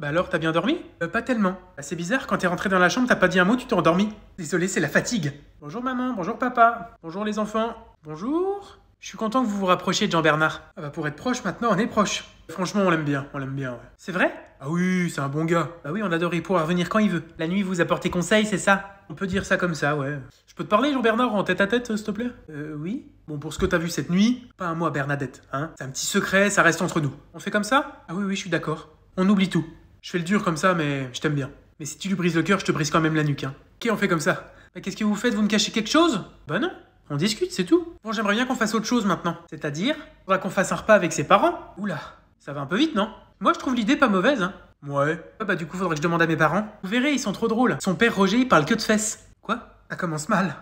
Bah alors, t'as bien dormi euh, Pas tellement. Bah, c'est bizarre, quand t'es rentré dans la chambre, t'as pas dit un mot, tu t'es endormi. Désolé, c'est la fatigue. Bonjour maman, bonjour papa, bonjour les enfants, bonjour. Je suis content que vous vous rapprochiez de Jean-Bernard. Ah bah pour être proche, maintenant on est proche. Franchement, on l'aime bien, on l'aime bien, ouais. C'est vrai Ah oui, c'est un bon gars. Bah oui, on adore, il pourra revenir quand il veut. La nuit, vous apportez conseil, c'est ça On peut dire ça comme ça, ouais. Je peux te parler, Jean-Bernard, en tête à tête, s'il te plaît Euh, oui. Bon, pour ce que t'as vu cette nuit, pas un mot à Bernadette, hein. C'est un petit secret, ça reste entre nous. On fait comme ça Ah oui, oui, je suis d'accord. On oublie tout. Je fais le dur comme ça, mais je t'aime bien. Mais si tu lui brises le cœur, je te brise quand même la nuque, hein. Ok, on fait comme ça. Bah, qu'est-ce que vous faites Vous me cachez quelque chose Bah non. On discute, c'est tout. Bon, j'aimerais bien qu'on fasse autre chose maintenant. C'est-à-dire, faudra qu'on fasse un repas avec ses parents. Oula, ça va un peu vite, non Moi, je trouve l'idée pas mauvaise, hein. Ouais. Ah bah du coup, faudrait que je demande à mes parents. Vous verrez, ils sont trop drôles. Son père Roger, il parle que de fesses. Quoi Ça commence mal.